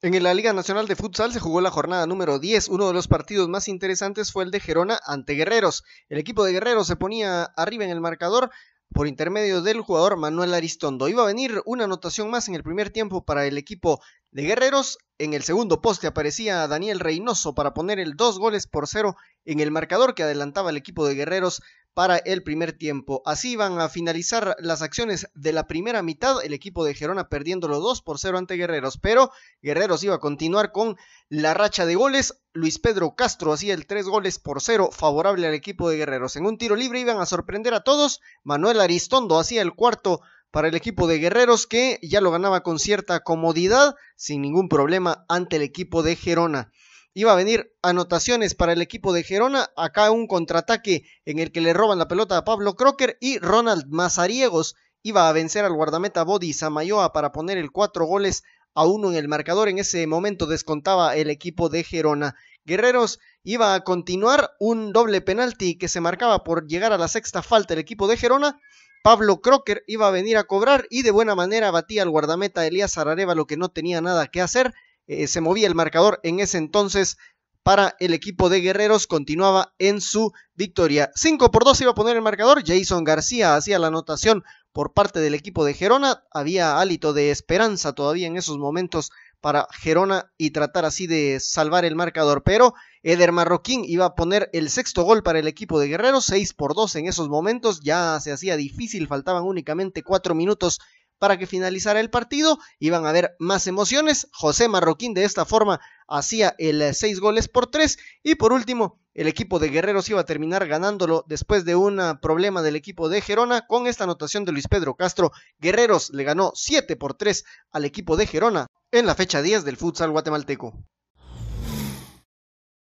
En la Liga Nacional de Futsal se jugó la jornada número 10. Uno de los partidos más interesantes fue el de Gerona ante Guerreros. El equipo de Guerreros se ponía arriba en el marcador por intermedio del jugador Manuel Aristondo. Iba a venir una anotación más en el primer tiempo para el equipo de Guerreros. En el segundo poste aparecía Daniel Reynoso para poner el dos goles por cero en el marcador que adelantaba el equipo de Guerreros para el primer tiempo. Así van a finalizar las acciones de la primera mitad, el equipo de Gerona los 2 por 0 ante Guerreros, pero Guerreros iba a continuar con la racha de goles. Luis Pedro Castro hacía el 3 goles por 0 favorable al equipo de Guerreros. En un tiro libre iban a sorprender a todos. Manuel Aristondo hacía el cuarto para el equipo de Guerreros que ya lo ganaba con cierta comodidad, sin ningún problema ante el equipo de Gerona iba a venir anotaciones para el equipo de Gerona. Acá un contraataque en el que le roban la pelota a Pablo Crocker y Ronald Mazariegos iba a vencer al guardameta a Samayoa para poner el cuatro goles a uno en el marcador. En ese momento descontaba el equipo de Gerona. Guerreros iba a continuar un doble penalti que se marcaba por llegar a la sexta falta el equipo de Gerona. Pablo Crocker iba a venir a cobrar y de buena manera batía al guardameta Elías Arareva, lo que no tenía nada que hacer. Eh, se movía el marcador en ese entonces para el equipo de Guerreros continuaba en su victoria. 5 por 2 iba a poner el marcador. Jason García hacía la anotación por parte del equipo de Gerona. Había hálito de esperanza todavía en esos momentos para Gerona y tratar así de salvar el marcador. Pero Eder Marroquín iba a poner el sexto gol para el equipo de Guerreros. 6 por 2 en esos momentos. Ya se hacía difícil. Faltaban únicamente 4 minutos para que finalizara el partido. Iban a haber más emociones. José Marroquín de esta forma hacía el 6 eh, goles por 3. Y por último, el equipo de Guerreros iba a terminar ganándolo después de un ah, problema del equipo de Gerona. Con esta anotación de Luis Pedro Castro, Guerreros le ganó 7 por 3 al equipo de Gerona en la fecha 10 del futsal guatemalteco.